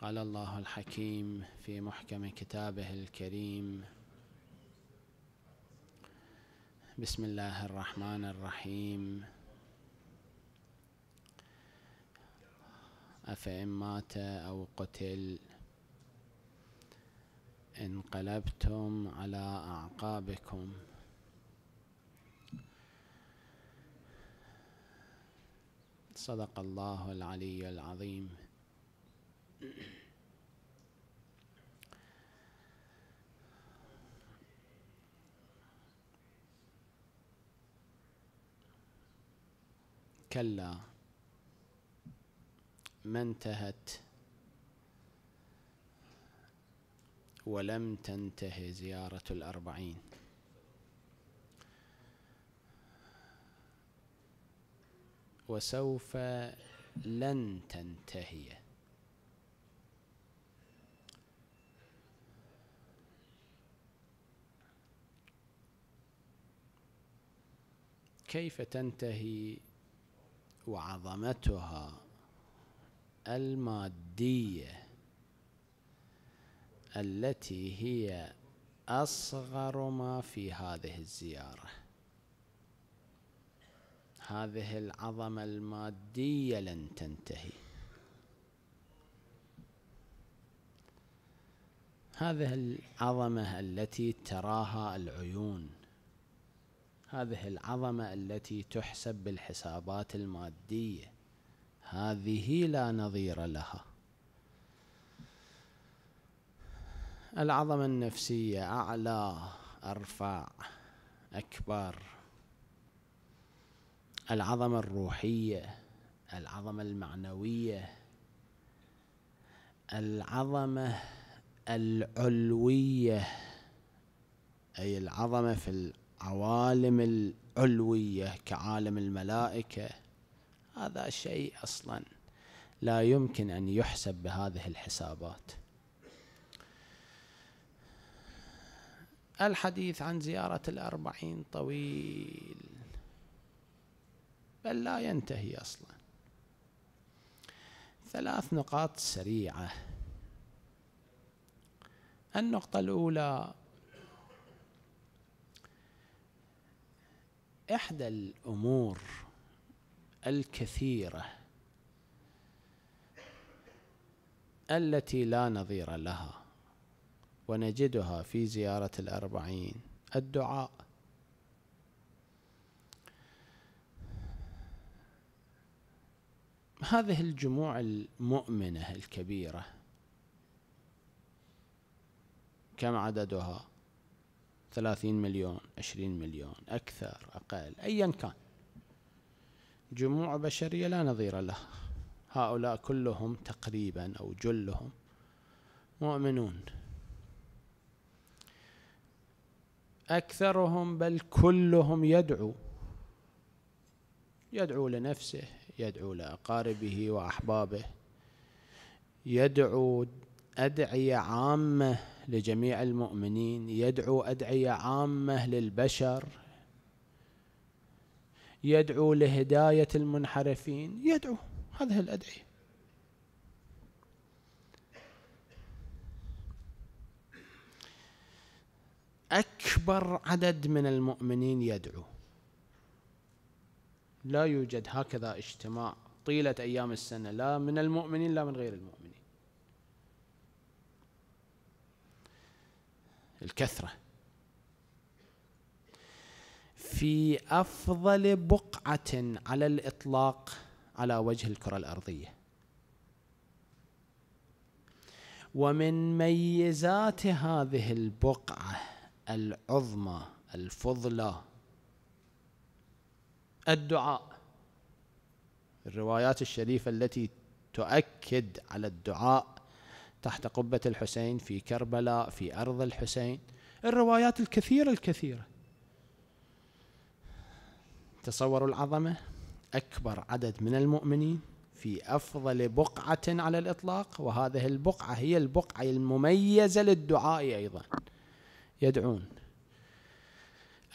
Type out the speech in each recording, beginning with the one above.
قال الله الحكيم في محكم كتابه الكريم بسم الله الرحمن الرحيم أفإن مات أو قتل انقلبتم على أعقابكم صدق الله العلي العظيم كلا ما انتهت ولم تنتهي زيارة الأربعين وسوف لن تنتهي كيف تنتهي وعظمتها الماديه التي هي اصغر ما في هذه الزياره هذه العظمه الماديه لن تنتهي هذه العظمه التي تراها العيون هذه العظمة التي تحسب بالحسابات المادية هذه لا نظير لها العظمة النفسية أعلى أرفع أكبر العظمة الروحية العظمة المعنوية العظمة العلوية أي العظمة في عوالم العلوية كعالم الملائكة هذا شيء أصلا لا يمكن أن يحسب بهذه الحسابات الحديث عن زيارة الأربعين طويل بل لا ينتهي أصلا ثلاث نقاط سريعة النقطة الأولى إحدى الأمور الكثيرة التي لا نظير لها ونجدها في زيارة الأربعين الدعاء هذه الجموع المؤمنة الكبيرة كم عددها؟ 30 مليون 20 مليون أكثر أقل أيا كان جموع بشرية لا نظير لها هؤلاء كلهم تقريبا أو جلهم مؤمنون أكثرهم بل كلهم يدعو يدعو لنفسه يدعو لأقاربه وأحبابه يدعو أدعية عامة لجميع المؤمنين يدعو أدعية عامة للبشر يدعو لهداية المنحرفين يدعو هذه الأدعية أكبر عدد من المؤمنين يدعو لا يوجد هكذا اجتماع طيلة أيام السنة لا من المؤمنين لا من غير المؤمنين الكثرة في أفضل بقعة على الإطلاق على وجه الكرة الأرضية ومن ميزات هذه البقعة العظمى الفضلى الدعاء الروايات الشريفة التي تؤكد على الدعاء تحت قبة الحسين في كربلاء في أرض الحسين الروايات الكثيرة الكثيرة تصوروا العظمة أكبر عدد من المؤمنين في أفضل بقعة على الإطلاق وهذه البقعة هي البقعة المميزة للدعاء أيضا يدعون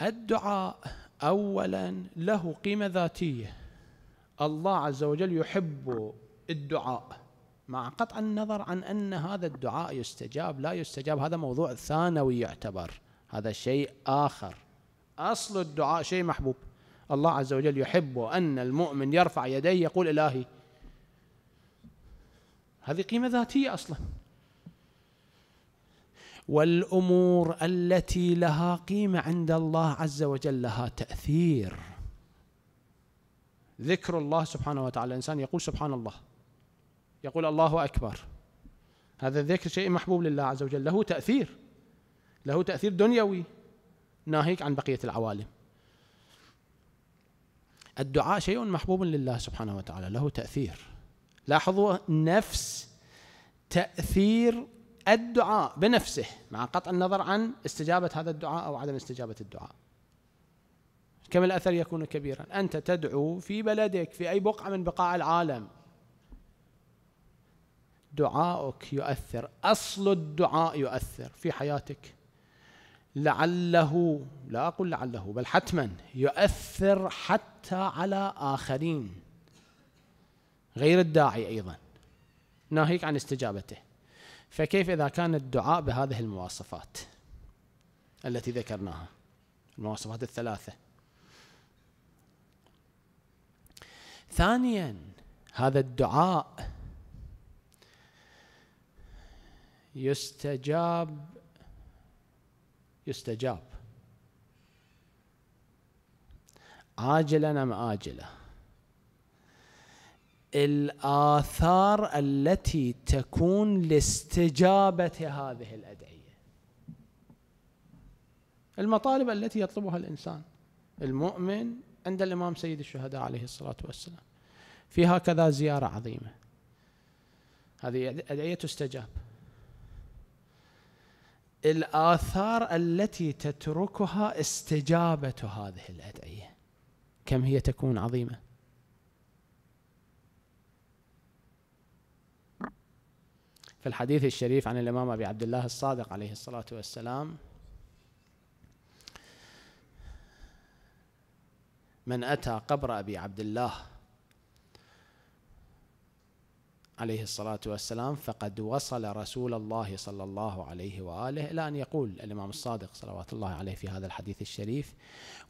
الدعاء أولا له قيمة ذاتية الله عز وجل يحب الدعاء مع قطع النظر عن أن هذا الدعاء يستجاب لا يستجاب هذا موضوع ثانوي يعتبر هذا شيء آخر أصل الدعاء شيء محبوب الله عز وجل يحب أن المؤمن يرفع يديه يقول إلهي هذه قيمة ذاتية أصلا والأمور التي لها قيمة عند الله عز وجل لها تأثير ذكر الله سبحانه وتعالى الإنسان يقول سبحان الله يقول الله أكبر هذا الذكر شيء محبوب لله عز وجل له تأثير له تأثير دنيوي ناهيك عن بقية العوالم الدعاء شيء محبوب لله سبحانه وتعالى له تأثير لاحظوا نفس تأثير الدعاء بنفسه مع قطع النظر عن استجابة هذا الدعاء أو عدم استجابة الدعاء كم الأثر يكون كبيرا أنت تدعو في بلدك في أي بقعة من بقاع العالم دعاؤك يؤثر اصل الدعاء يؤثر في حياتك لعله لا اقول لعله بل حتما يؤثر حتى على اخرين غير الداعي ايضا ناهيك عن استجابته فكيف اذا كان الدعاء بهذه المواصفات التي ذكرناها المواصفات الثلاثه ثانيا هذا الدعاء يستجاب يستجاب عاجلا ام آجلا الاثار التي تكون لاستجابه هذه الادعيه المطالب التي يطلبها الانسان المؤمن عند الامام سيد الشهداء عليه الصلاه والسلام في هكذا زياره عظيمه هذه ادعيه تستجاب الآثار التي تتركها استجابة هذه الأدعية كم هي تكون عظيمة في الحديث الشريف عن الإمام أبي عبد الله الصادق عليه الصلاة والسلام من أتى قبر أبي عبد الله عليه الصلاة والسلام فقد وصل رسول الله صلى الله عليه وآله إلى أن يقول الإمام الصادق صلوات الله عليه في هذا الحديث الشريف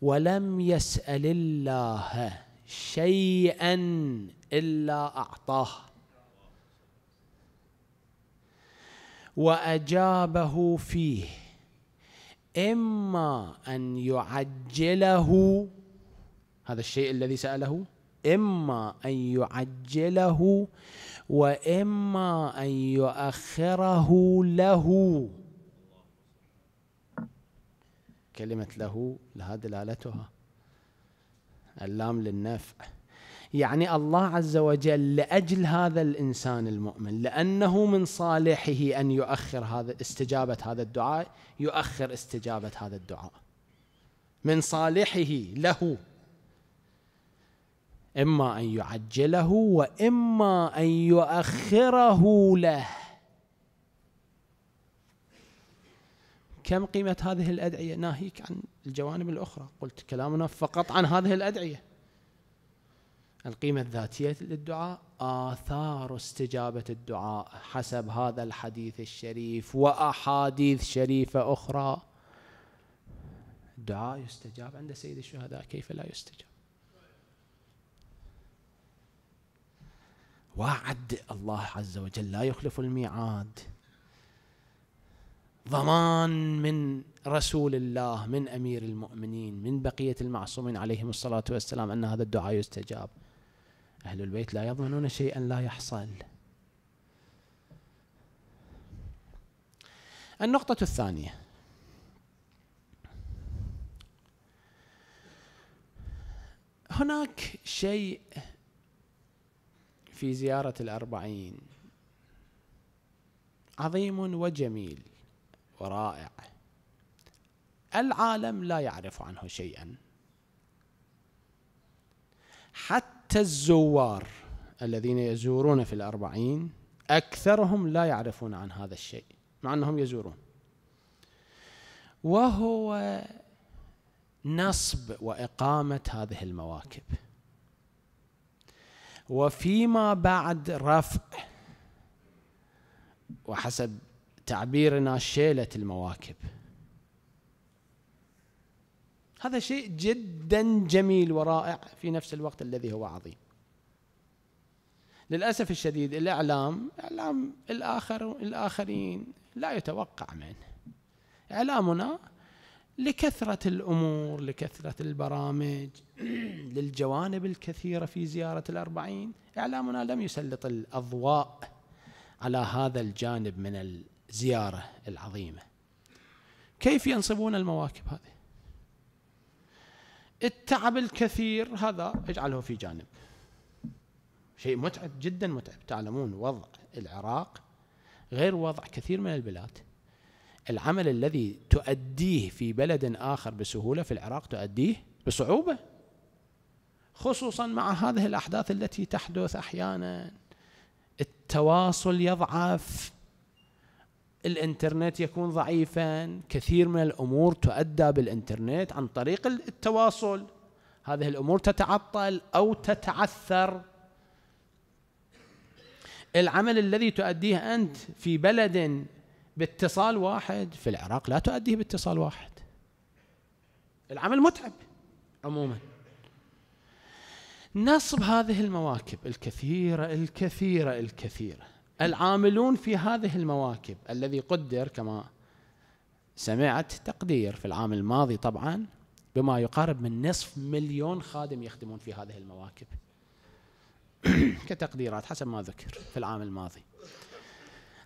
ولم يسأل الله شيئا إلا أعطاه وأجابه فيه إما أن يعجله هذا الشيء الذي سأله إما أن يعجله واما ان يؤخره له كلمه له لها دلالتها اللام للنفع يعني الله عز وجل لاجل هذا الانسان المؤمن لانه من صالحه ان يؤخر هذا استجابه هذا الدعاء يؤخر استجابه هذا الدعاء من صالحه له اما ان يعجله واما ان يؤخره له كم قيمه هذه الادعيه ناهيك عن الجوانب الاخرى قلت كلامنا فقط عن هذه الادعيه القيمه الذاتيه للدعاء اثار استجابه الدعاء حسب هذا الحديث الشريف واحاديث شريفه اخرى الدعاء يستجاب عند سيد الشهداء كيف لا يستجاب وعد الله عز وجل لا يخلف الميعاد ضمان من رسول الله من امير المؤمنين من بقيه المعصومين عليهم الصلاه والسلام ان هذا الدعاء يستجاب اهل البيت لا يضمنون شيئا لا يحصل النقطه الثانيه هناك شيء في زيارة الأربعين عظيم وجميل ورائع العالم لا يعرف عنه شيئا حتى الزوار الذين يزورون في الأربعين أكثرهم لا يعرفون عن هذا الشيء مع أنهم يزورون وهو نصب وإقامة هذه المواكب وفيما بعد رفع وحسب تعبيرنا شيلة المواكب هذا شيء جدا جميل ورائع في نفس الوقت الذي هو عظيم للأسف الشديد الإعلام إعلام الآخر الآخرين لا يتوقع منه إعلامنا لكثرة الأمور لكثرة البرامج للجوانب الكثيرة في زيارة الأربعين إعلامنا لم يسلط الأضواء على هذا الجانب من الزيارة العظيمة كيف ينصبون المواكب هذه التعب الكثير هذا اجعله في جانب شيء متعب جدا متعب تعلمون وضع العراق غير وضع كثير من البلاد العمل الذي تؤديه في بلد آخر بسهولة في العراق تؤديه بصعوبة خصوصا مع هذه الأحداث التي تحدث أحيانا التواصل يضعف الانترنت يكون ضعيفا كثير من الامور تؤدى بالانترنت عن طريق التواصل هذه الامور تتعطل او تتعثر العمل الذي تؤديه انت في بلد باتصال واحد في العراق لا تؤديه باتصال واحد العمل متعب عموما نصب هذه المواكب الكثيرة الكثيرة الكثيرة العاملون في هذه المواكب الذي قدر كما سمعت تقدير في العام الماضي طبعا بما يقارب من نصف مليون خادم يخدمون في هذه المواكب كتقديرات حسب ما ذكر في العام الماضي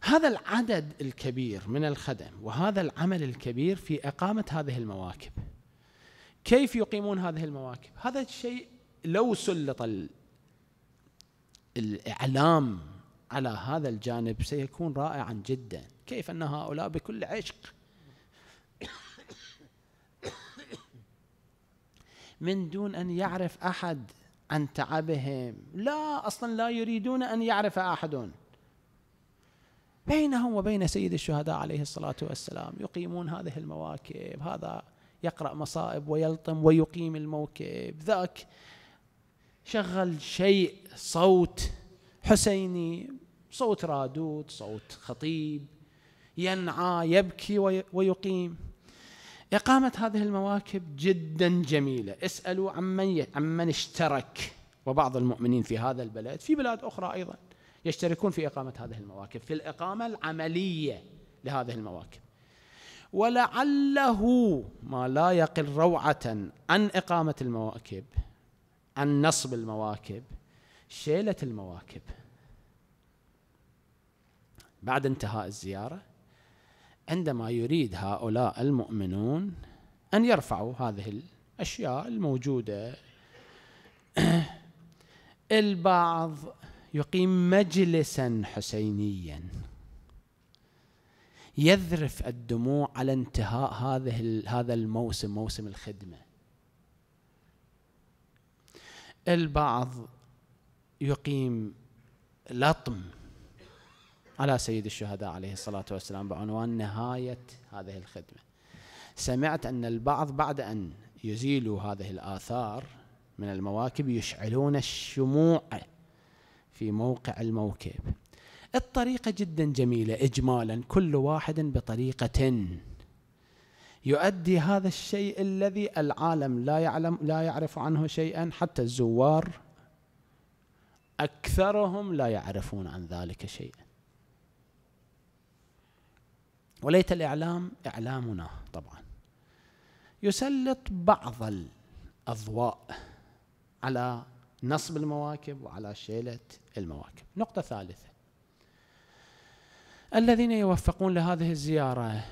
هذا العدد الكبير من الخدم وهذا العمل الكبير في إقامة هذه المواكب كيف يقيمون هذه المواكب هذا الشيء لو سلط الإعلام على هذا الجانب سيكون رائعا جدا كيف أن هؤلاء بكل عشق من دون أن يعرف أحد عن تعبهم لا أصلا لا يريدون أن يعرف أحد بينهم وبين سيد الشهداء عليه الصلاة والسلام يقيمون هذه المواكب هذا يقرأ مصائب ويلطم ويقيم الموكب ذاك شغل شيء صوت حسيني صوت رادود صوت خطيب ينعى يبكي ويقيم إقامة هذه المواكب جدا جميلة اسألوا عمن عمن اشترك وبعض المؤمنين في هذا البلد في بلاد أخرى أيضا يشتركون في إقامة هذه المواكب في الإقامة العملية لهذه المواكب ولعله ما لا يقل روعة عن إقامة المواكب عن نصب المواكب شيلة المواكب بعد انتهاء الزيارة عندما يريد هؤلاء المؤمنون أن يرفعوا هذه الأشياء الموجودة البعض يقيم مجلسا حسينيا يذرف الدموع على انتهاء هذه هذا الموسم موسم الخدمه البعض يقيم لطم على سيد الشهداء عليه الصلاه والسلام بعنوان نهايه هذه الخدمه سمعت ان البعض بعد ان يزيلوا هذه الاثار من المواكب يشعلون الشموع في موقع الموكب الطريقة جدا جميلة إجمالا كل واحد بطريقة يؤدي هذا الشيء الذي العالم لا يعلم لا يعرف عنه شيئا حتى الزوار أكثرهم لا يعرفون عن ذلك شيئا وليت الإعلام إعلامنا طبعا يسلط بعض الأضواء على نصب المواكب وعلى شيلة المواكب نقطة ثالثة الذين يوفقون لهذه الزيارة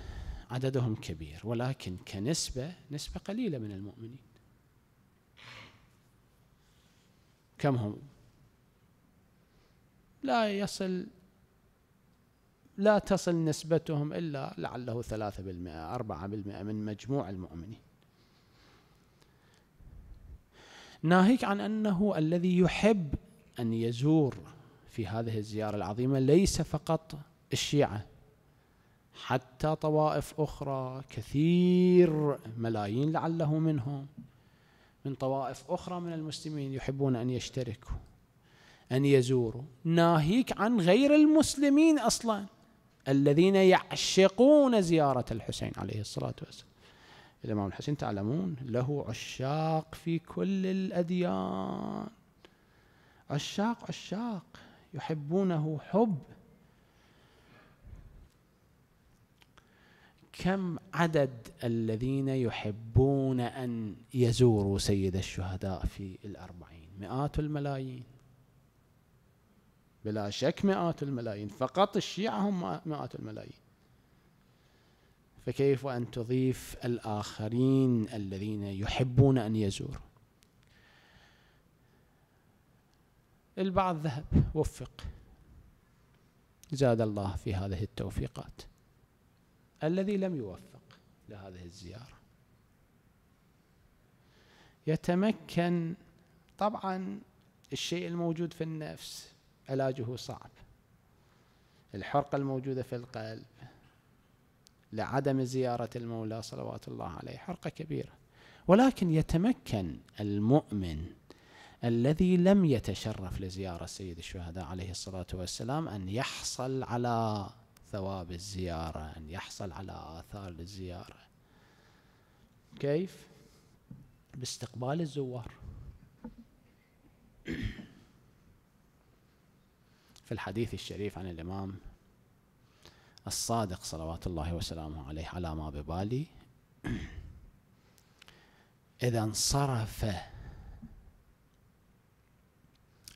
عددهم كبير ولكن كنسبة نسبة قليلة من المؤمنين كم هم لا يصل لا تصل نسبتهم إلا لعله ثلاثة بالمئة أربعة بالمئة من مجموع المؤمنين ناهيك عن أنه الذي يحب أن يزور في هذه الزيارة العظيمة ليس فقط الشيعة حتى طوائف أخرى كثير ملايين لعله منهم من طوائف أخرى من المسلمين يحبون أن يشتركوا أن يزوروا ناهيك عن غير المسلمين أصلا الذين يعشقون زيارة الحسين عليه الصلاة والسلام الإمام الحسين تعلمون له عشاق في كل الأديان عشاق عشاق يحبونه حب كم عدد الذين يحبون أن يزوروا سيد الشهداء في الأربعين مئات الملايين بلا شك مئات الملايين فقط الشيعة هم مئات الملايين فكيف أن تضيف الآخرين الذين يحبون أن يزوروا البعض ذهب وفق زاد الله في هذه التوفيقات الذي لم يوفق لهذه الزيارة يتمكن طبعا الشيء الموجود في النفس علاجه صعب الحرقة الموجودة في القلب لعدم زيارة المولى صلوات الله عليه حرقة كبيرة ولكن يتمكن المؤمن الذي لم يتشرف لزيارة سيد الشهداء عليه الصلاة والسلام أن يحصل على ثواب الزيارة أن يحصل على آثار الزيارة كيف؟ باستقبال الزوار في الحديث الشريف عن الإمام الصادق صلوات الله وسلامه عليه على ما ببالي إذا انصرف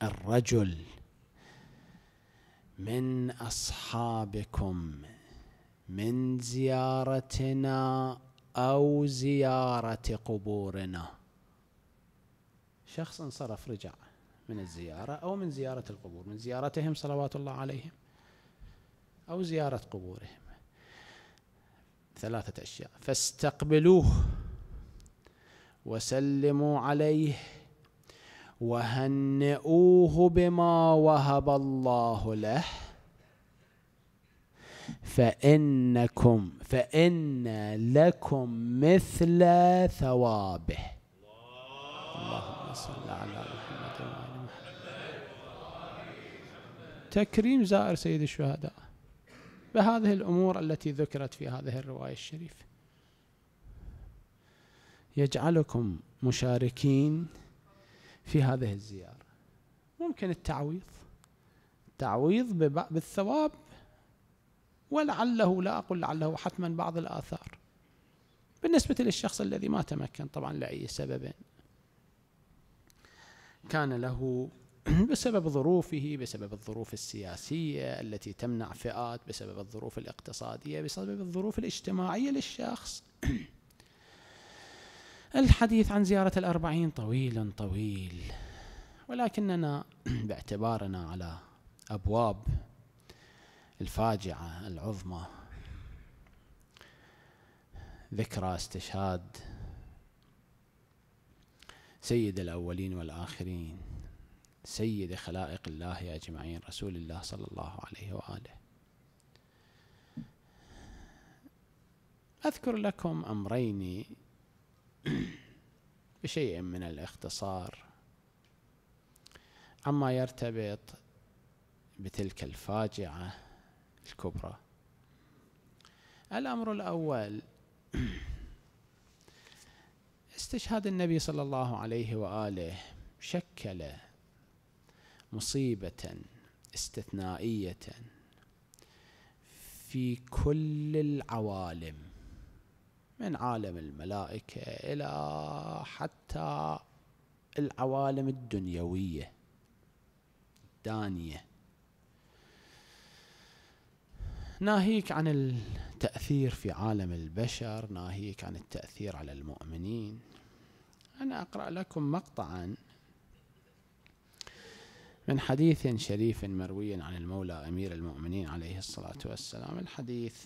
الرجل من اصحابكم من زيارتنا او زياره قبورنا شخص انصرف رجع من الزياره او من زياره القبور من زيارتهم صلوات الله عليهم او زياره قبورهم ثلاثه اشياء فاستقبلوه وسلموا عليه وهنئوه بما وهب الله له فإنكم فإن لكم مثل ثوابه اللهم صل على محمد وعلى محمد تكريم زائر سيد الشهداء بهذه الأمور التي ذكرت في هذه الرواية الشريفة يجعلكم مشاركين في هذه الزيارة ممكن التعويض التعويض بالثواب ولعله لا أقول لعله حتما بعض الآثار بالنسبة للشخص الذي ما تمكن طبعا لأي سبب كان له بسبب ظروفه بسبب الظروف السياسية التي تمنع فئات بسبب الظروف الاقتصادية بسبب الظروف الاجتماعية للشخص الحديث عن زيارة الأربعين طويل طويل ولكننا باعتبارنا على أبواب الفاجعة العظمى ذكرى استشهاد سيد الأولين والآخرين سيد خلائق الله أجمعين رسول الله صلى الله عليه وآله أذكر لكم أمرين بشيء من الاختصار عما يرتبط بتلك الفاجعة الكبرى الأمر الأول استشهاد النبي صلى الله عليه وآله شكل مصيبة استثنائية في كل العوالم من عالم الملائكة إلى حتى العوالم الدنيوية الدانية ناهيك عن التأثير في عالم البشر ناهيك عن التأثير على المؤمنين أنا أقرأ لكم مقطعا من حديث شريف مروي عن المولى أمير المؤمنين عليه الصلاة والسلام الحديث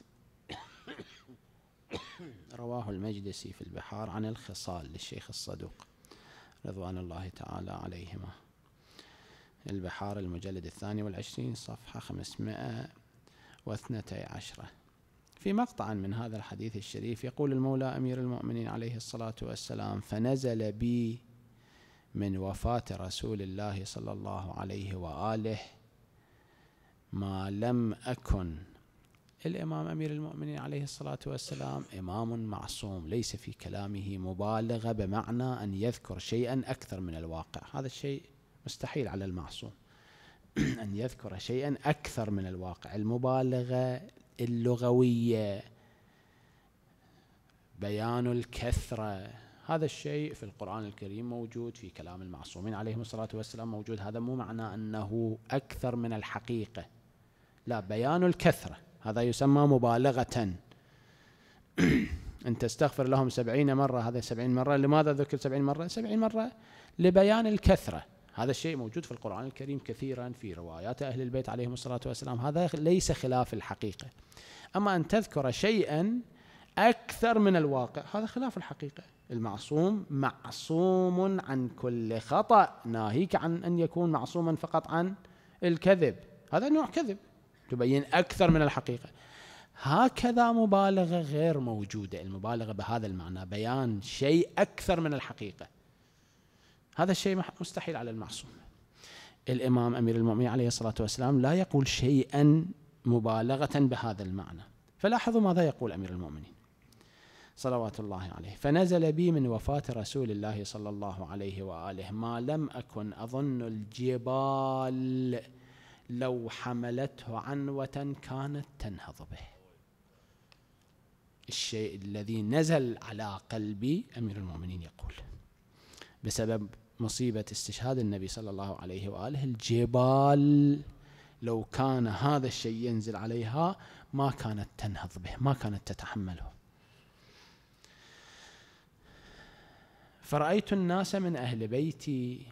رواه المجلسي في البحار عن الخصال للشيخ الصدوق رضوان الله تعالى عليهما البحار المجلد الثاني والعشرين صفحة خمسمائة واثنتي عشرة في مقطع من هذا الحديث الشريف يقول المولى أمير المؤمنين عليه الصلاة والسلام فنزل بي من وفاة رسول الله صلى الله عليه وآله ما لم أكن الإمام أمير المؤمنين عليه الصلاة والسلام إمام معصوم ليس في كلامه مبالغة بمعنى أن يذكر شيئا أكثر من الواقع هذا الشيء مستحيل على المعصوم أن يذكر شيئا أكثر من الواقع المبالغة اللغوية بيان الكثرة هذا الشيء في القرآن الكريم موجود في كلام المعصومين عليهم الصلاة والسلام موجود هذا مو معنى أنه أكثر من الحقيقة لا بيان الكثره هذا يسمى مبالغة أن تستغفر لهم سبعين مرة هذا سبعين مرة لماذا ذكر سبعين مرة سبعين مرة لبيان الكثرة هذا الشيء موجود في القرآن الكريم كثيرا في روايات أهل البيت عليهم الصلاة والسلام هذا ليس خلاف الحقيقة أما أن تذكر شيئا أكثر من الواقع هذا خلاف الحقيقة المعصوم معصوم عن كل خطأ ناهيك عن أن يكون معصوما فقط عن الكذب هذا نوع كذب تبين أكثر من الحقيقة هكذا مبالغة غير موجودة المبالغة بهذا المعنى بيان شيء أكثر من الحقيقة هذا الشيء مستحيل على المعصوم الإمام أمير المؤمنين عليه الصلاة والسلام لا يقول شيئا مبالغة بهذا المعنى فلاحظوا ماذا يقول أمير المؤمنين صلوات الله عليه فنزل بي من وفاة رسول الله صلى الله عليه وآله ما لم أكن أظن الجبال لو حملته عنوة كانت تنهض به الشيء الذي نزل على قلبي أمير المؤمنين يقول بسبب مصيبة استشهاد النبي صلى الله عليه وآله الجبال لو كان هذا الشيء ينزل عليها ما كانت تنهض به ما كانت تتحمله فرأيت الناس من أهل بيتي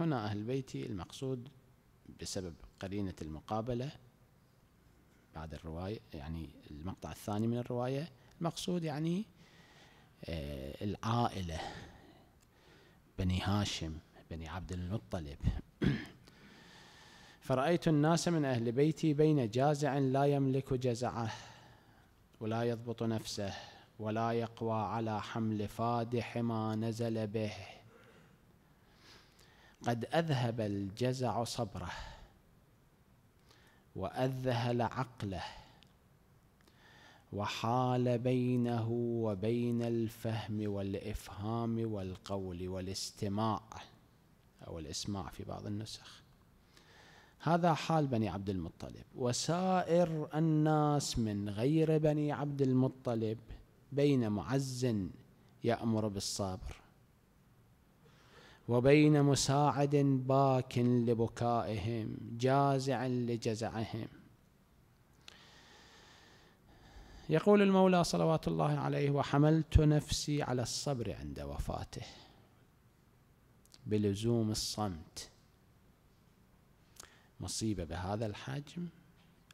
هنا أهل بيتي المقصود بسبب قرينة المقابلة بعد الرواية يعني المقطع الثاني من الرواية المقصود يعني آه العائلة بني هاشم بني عبد المطلب فرأيت الناس من أهل بيتي بين جازع لا يملك جزعه ولا يضبط نفسه ولا يقوى على حمل فادح ما نزل به قد أذهب الجزع صبره وأذهل عقله وحال بينه وبين الفهم والإفهام والقول والاستماع أو الإسماع في بعض النسخ هذا حال بني عبد المطلب وسائر الناس من غير بني عبد المطلب بين معز يأمر بالصبر وبين مساعد باك لبكائهم جازع لجزعهم يقول المولى صلوات الله عليه وحملت نفسي على الصبر عند وفاته بلزوم الصمت مصيبة بهذا الحجم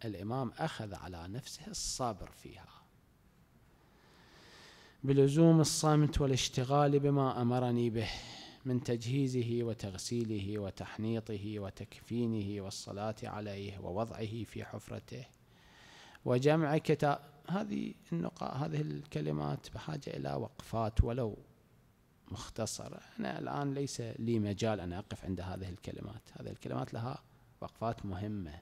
الإمام أخذ على نفسه الصبر فيها بلزوم الصمت والاشتغال بما أمرني به من تجهيزه وتغسيله وتحنيطه وتكفينه والصلاة عليه ووضعه في حفرته وجمع كتاب هذه النقاط هذه الكلمات بحاجة إلى وقفات ولو مختصرة أنا الآن ليس لي مجال أن أقف عند هذه الكلمات هذه الكلمات لها وقفات مهمة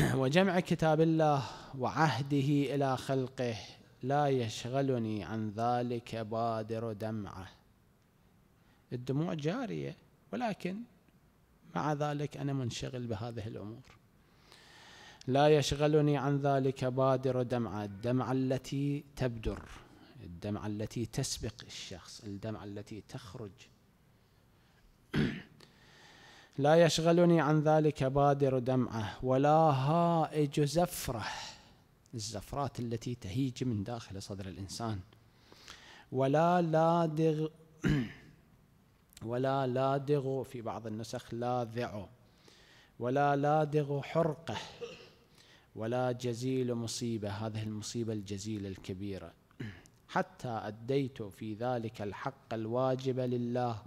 وجمع كتاب الله وعهده إلى خلقه لا يشغلني عن ذلك بادر دمعه الدموع جاريه ولكن مع ذلك انا منشغل بهذه الامور لا يشغلني عن ذلك بادر دمعه الدمعه التي تبدر الدمعه التي تسبق الشخص الدمعه التي تخرج لا يشغلني عن ذلك بادر دمعه ولا هائج زفره الزفرات التي تهيج من داخل صدر الإنسان ولا لادغ ولا لادغ في بعض النسخ لاذع ولا لادغ حرقه ولا جزيل مصيبة هذه المصيبة الجزيلة الكبيرة حتى أديت في ذلك الحق الواجب لله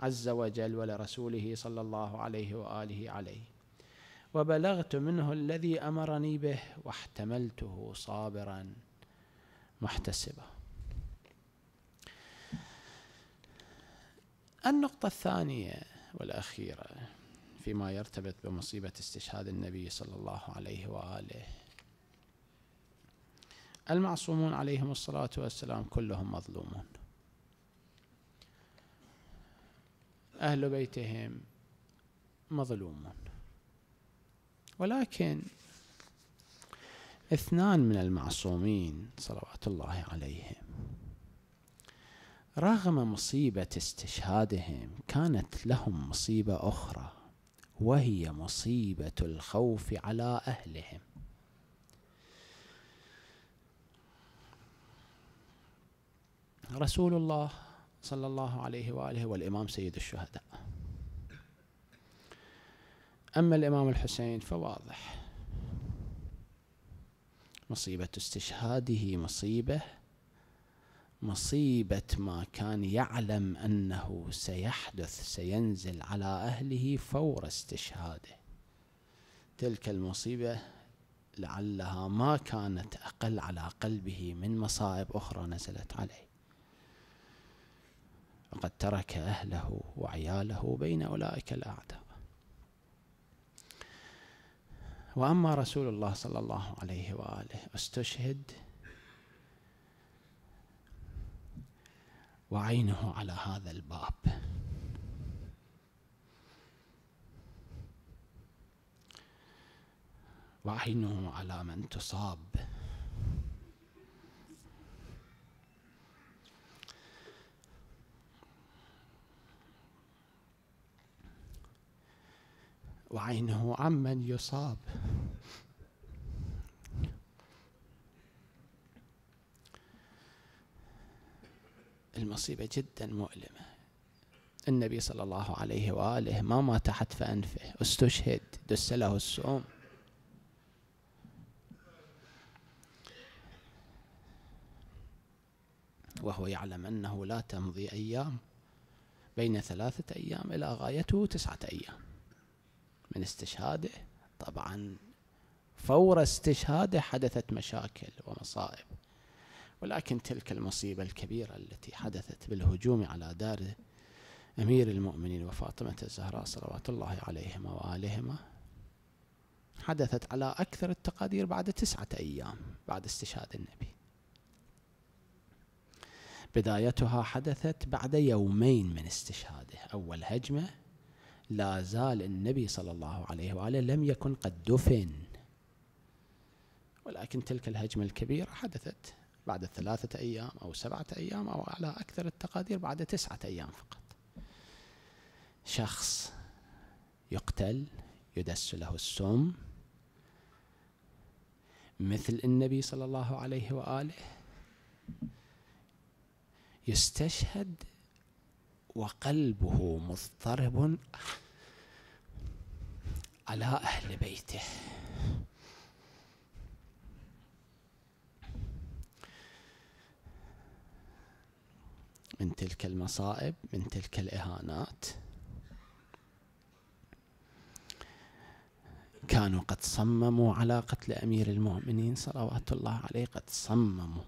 عز وجل ولرسوله صلى الله عليه وآله عليه وبلغت منه الذي امرني به واحتملته صابرا محتسبا النقطه الثانيه والاخيره فيما يرتبط بمصيبه استشهاد النبي صلى الله عليه واله المعصومون عليهم الصلاه والسلام كلهم مظلومون اهل بيتهم مظلومون ولكن اثنان من المعصومين صلوات الله عليهم رغم مصيبة استشهادهم كانت لهم مصيبة أخرى وهي مصيبة الخوف على أهلهم رسول الله صلى الله عليه وآله والإمام سيد الشهداء أما الإمام الحسين فواضح مصيبة استشهاده مصيبة مصيبة ما كان يعلم أنه سيحدث سينزل على أهله فور استشهاده تلك المصيبة لعلها ما كانت أقل على قلبه من مصائب أخرى نزلت عليه وقد ترك أهله وعياله بين أولئك الأعداء وأما رسول الله صلى الله عليه وآله استشهد وعينه على هذا الباب وعينه على من تصاب وعينه عمن يصاب المصيبة جدا مؤلمة النبي صلى الله عليه وآله ما مات حتف أنفه استشهد دس له السوم وهو يعلم أنه لا تمضي أيام بين ثلاثة أيام إلى غايته تسعة أيام من استشهاده طبعا فور استشهاده حدثت مشاكل ومصائب ولكن تلك المصيبة الكبيرة التي حدثت بالهجوم على دار أمير المؤمنين وفاطمة الزهراء صلوات الله عليهما وآلهما حدثت على أكثر التقادير بعد تسعة أيام بعد استشهاد النبي بدايتها حدثت بعد يومين من استشهاده أول هجمة لا زال النبي صلى الله عليه وآله لم يكن قد دفن ولكن تلك الهجمة الكبيرة حدثت بعد ثلاثة أيام أو سبعة أيام أو على أكثر التقادير بعد تسعة أيام فقط شخص يقتل يدس له السم مثل النبي صلى الله عليه وآله يستشهد وقلبه مضطرب على أهل بيته من تلك المصائب من تلك الإهانات كانوا قد صمموا على قتل أمير المؤمنين صلوات الله عليه قد صمموا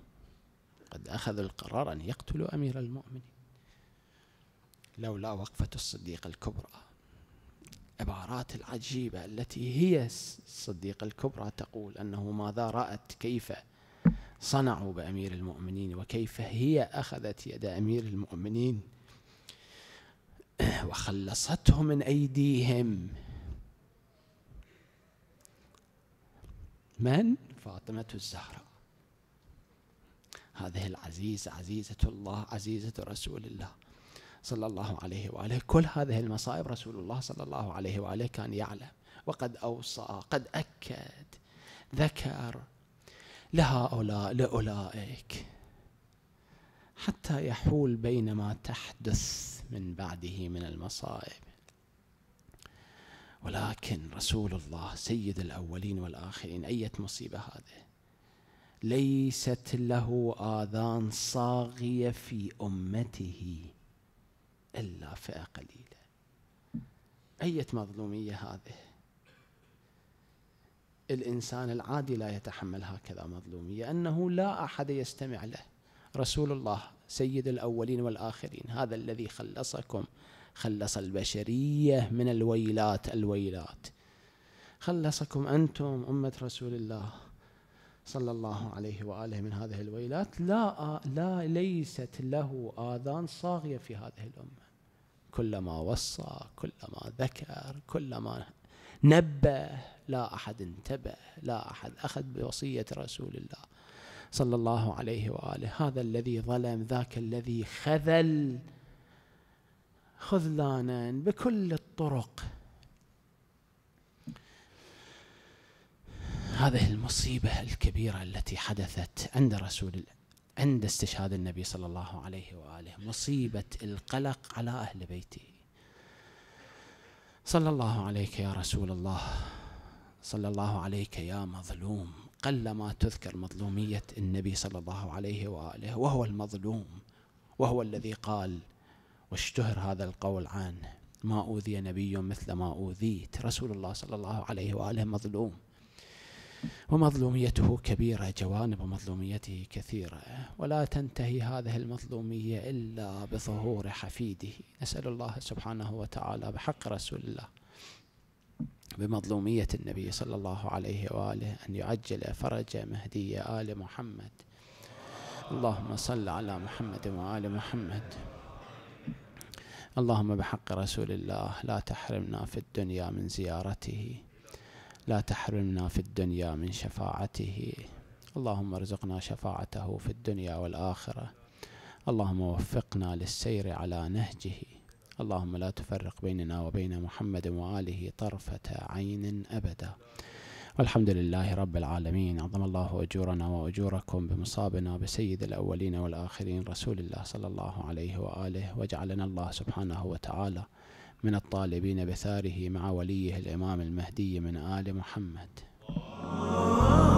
قد أخذوا القرار أن يقتلوا أمير المؤمنين لولا وقفة الصديقة الكبرى عبارات العجيبة التي هي الصديقة الكبرى تقول أنه ماذا رأت كيف صنعوا بأمير المؤمنين وكيف هي أخذت يد أمير المؤمنين وخلصته من أيديهم من؟ فاطمة الزهراء هذه العزيزة عزيزة الله عزيزة رسول الله صلى الله عليه وآله كل هذه المصائب رسول الله صلى الله عليه وآله كان يعلم وقد أوصى قد أكد ذكر لهؤلاء لأولئك حتى يحول بين ما تحدث من بعده من المصائب ولكن رسول الله سيد الأولين والآخرين أية مصيبة هذه ليست له آذان صاغية في أمته إلا فئة قليلة أية مظلومية هذه الإنسان العادي لا يتحمل هكذا مظلومية أنه لا أحد يستمع له رسول الله سيد الأولين والآخرين هذا الذي خلصكم خلص البشرية من الويلات الويلات خلصكم أنتم أمة رسول الله صلى الله عليه وآله من هذه الويلات لا, لا ليست له آذان صاغية في هذه الأمة كلما وصى كلما ذكر كلما نبه لا أحد انتبه لا أحد أخذ بوصية رسول الله صلى الله عليه وآله هذا الذي ظلم ذاك الذي خذل خذلانا بكل الطرق هذه المصيبة الكبيرة التي حدثت عند رسول الله عند استشهاد النبي صلى الله عليه واله مصيبه القلق على اهل بيته صلى الله عليك يا رسول الله صلى الله عليك يا مظلوم قلما تذكر مظلوميه النبي صلى الله عليه واله وهو المظلوم وهو الذي قال واشتهر هذا القول عنه ما اوذي نبي مثل ما اوذيت رسول الله صلى الله عليه واله مظلوم ومظلوميته كبيرة جوانب مظلوميته كثيرة ولا تنتهي هذه المظلومية إلا بظهور حفيده نسأل الله سبحانه وتعالى بحق رسول الله بمظلومية النبي صلى الله عليه وآله أن يعجل فرج مهدي آل محمد اللهم صل على محمد وآل محمد اللهم بحق رسول الله لا تحرمنا في الدنيا من زيارته لا تحرمنا في الدنيا من شفاعته اللهم ارزقنا شفاعته في الدنيا والآخرة اللهم وفقنا للسير على نهجه اللهم لا تفرق بيننا وبين محمد وآله طرفة عين أبدا والحمد لله رب العالمين عظم الله أجورنا وأجوركم بمصابنا بسيد الأولين والآخرين رسول الله صلى الله عليه وآله وجعلنا الله سبحانه وتعالى من الطالبين بثاره مع وليه الإمام المهدي من آل محمد